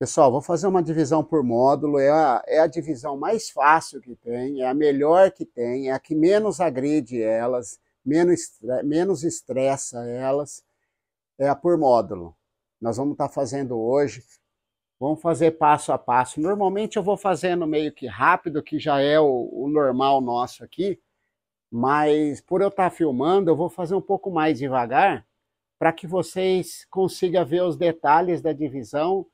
Pessoal, vou fazer uma divisão por módulo, é a, é a divisão mais fácil que tem, é a melhor que tem, é a que menos agride elas, menos, menos estressa elas, é a por módulo. Nós vamos estar tá fazendo hoje, vamos fazer passo a passo. Normalmente eu vou fazendo meio que rápido, que já é o, o normal nosso aqui, mas por eu estar tá filmando, eu vou fazer um pouco mais devagar, para que vocês consigam ver os detalhes da divisão,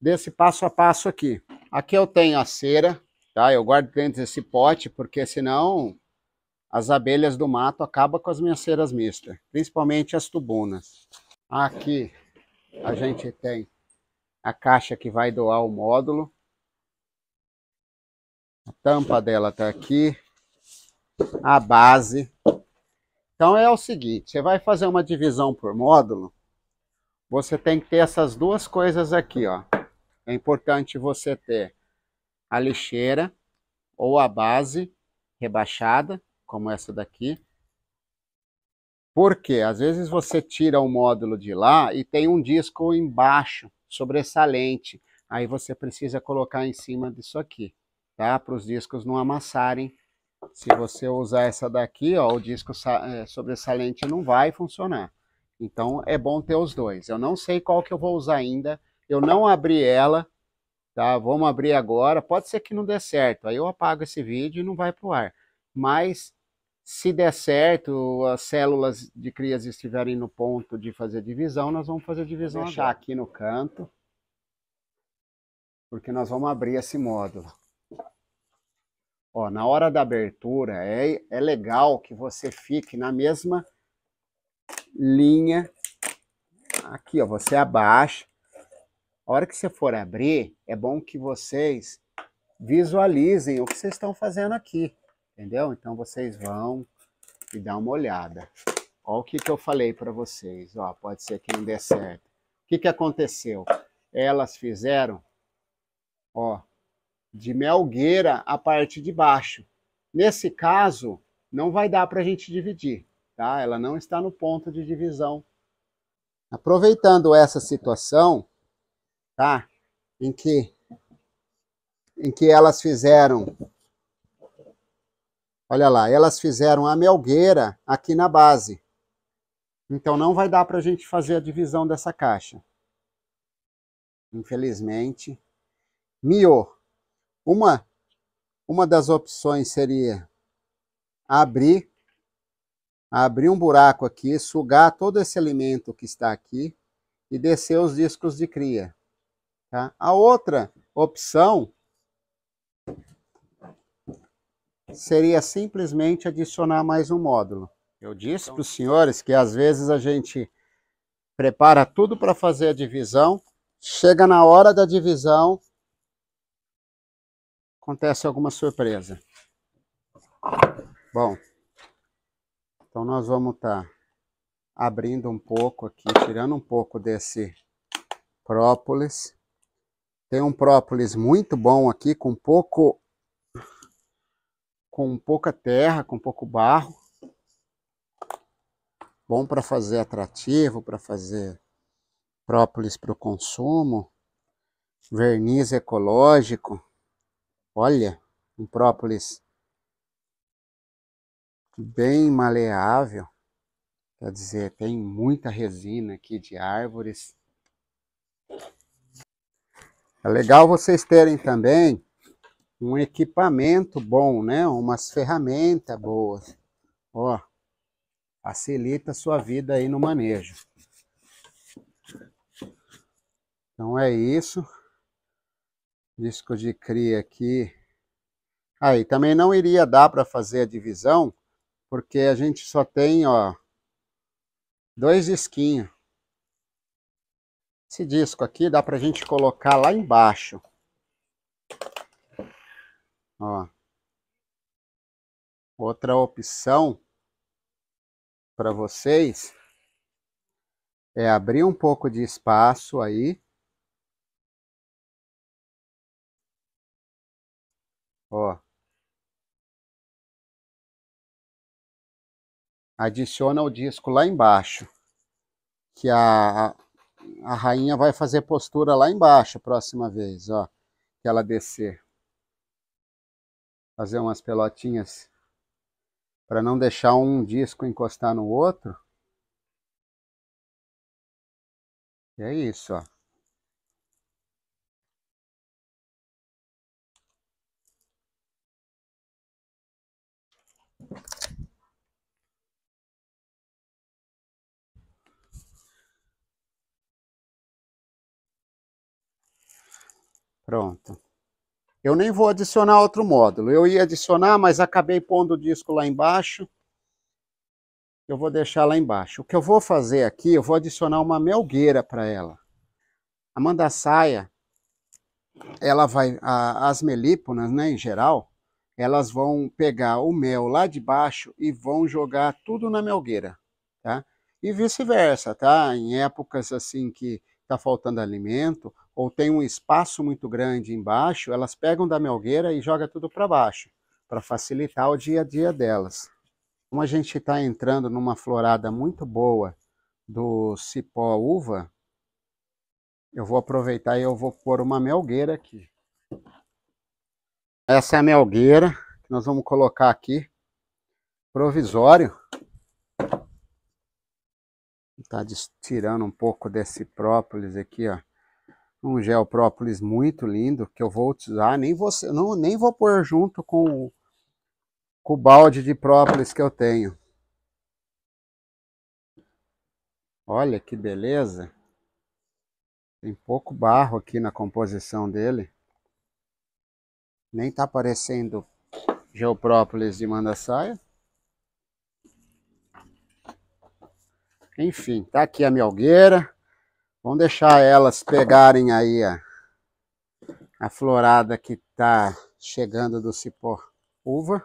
desse passo a passo aqui. Aqui eu tenho a cera, tá? Eu guardo dentro desse pote, porque senão as abelhas do mato acabam com as minhas ceras mistas, principalmente as tubunas. Aqui a gente tem a caixa que vai doar o módulo. A tampa dela tá aqui. A base. Então é o seguinte, você vai fazer uma divisão por módulo, você tem que ter essas duas coisas aqui, ó. É importante você ter a lixeira ou a base rebaixada, como essa daqui. Porque às vezes você tira o módulo de lá e tem um disco embaixo, sobressalente. Aí você precisa colocar em cima disso aqui, tá? Para os discos não amassarem. Se você usar essa daqui, ó, o disco é, sobressalente não vai funcionar. Então é bom ter os dois. Eu não sei qual que eu vou usar ainda, eu não abri ela, tá? Vamos abrir agora. Pode ser que não dê certo. Aí eu apago esse vídeo e não vai para o ar. Mas se der certo, as células de crias estiverem no ponto de fazer divisão, nós vamos fazer divisão Vou deixar agora. aqui no canto, porque nós vamos abrir esse módulo. Ó, na hora da abertura, é, é legal que você fique na mesma linha. Aqui, ó, você abaixa, a hora que você for abrir, é bom que vocês visualizem o que vocês estão fazendo aqui, entendeu? Então vocês vão e dão uma olhada. Olha o que, que eu falei para vocês, ó, pode ser que não dê certo. O que, que aconteceu? Elas fizeram, ó, de melgueira a parte de baixo. Nesse caso, não vai dar para a gente dividir, tá? Ela não está no ponto de divisão. Aproveitando essa situação, tá? Em que em que elas fizeram Olha lá, elas fizeram a melgueira aqui na base. Então não vai dar para a gente fazer a divisão dessa caixa. Infelizmente. Mio. Uma, uma das opções seria abrir, abrir um buraco aqui, sugar todo esse alimento que está aqui e descer os discos de cria. Tá? A outra opção seria simplesmente adicionar mais um módulo. Eu disse então para os senhores que às vezes a gente prepara tudo para fazer a divisão, chega na hora da divisão, acontece alguma surpresa. Bom, então nós vamos estar tá abrindo um pouco aqui, tirando um pouco desse própolis. Tem um própolis muito bom aqui, com pouco com pouca terra, com pouco barro. Bom para fazer atrativo, para fazer própolis para o consumo, verniz ecológico. Olha, um própolis bem maleável, quer dizer, tem muita resina aqui de árvores. É legal vocês terem também um equipamento bom, né? Umas ferramentas boas. Ó, facilita a sua vida aí no manejo. Então é isso. Disco de cria aqui. Aí, ah, também não iria dar para fazer a divisão, porque a gente só tem, ó, dois disquinhos. Esse disco aqui dá pra gente colocar lá embaixo. Ó. Outra opção para vocês é abrir um pouco de espaço aí. Ó. Adiciona o disco lá embaixo, que a a rainha vai fazer postura lá embaixo a próxima vez, ó, que ela descer. Fazer umas pelotinhas para não deixar um disco encostar no outro. E é isso, ó. Pronto. Eu nem vou adicionar outro módulo. Eu ia adicionar, mas acabei pondo o disco lá embaixo. Eu vou deixar lá embaixo. O que eu vou fazer aqui, eu vou adicionar uma melgueira para ela. A mandaçaia, ela vai, a, as melíponas, né, em geral, elas vão pegar o mel lá de baixo e vão jogar tudo na melgueira, tá? E vice-versa, tá? Em épocas assim que tá faltando alimento, ou tem um espaço muito grande embaixo, elas pegam da melgueira e jogam tudo para baixo, para facilitar o dia a dia delas. Como a gente está entrando numa florada muito boa do cipó uva, eu vou aproveitar e eu vou pôr uma melgueira aqui. Essa é a melgueira que nós vamos colocar aqui, provisório. Está tirando um pouco desse própolis aqui, ó um gel própolis muito lindo, que eu vou usar, nem vou, não, nem vou pôr junto com, com o balde de própolis que eu tenho. Olha que beleza! Tem pouco barro aqui na composição dele. Nem tá parecendo geoprópolis de manda-saia. Enfim, tá aqui a minha algueira. Vamos deixar elas pegarem aí a, a florada que está chegando do cipó uva.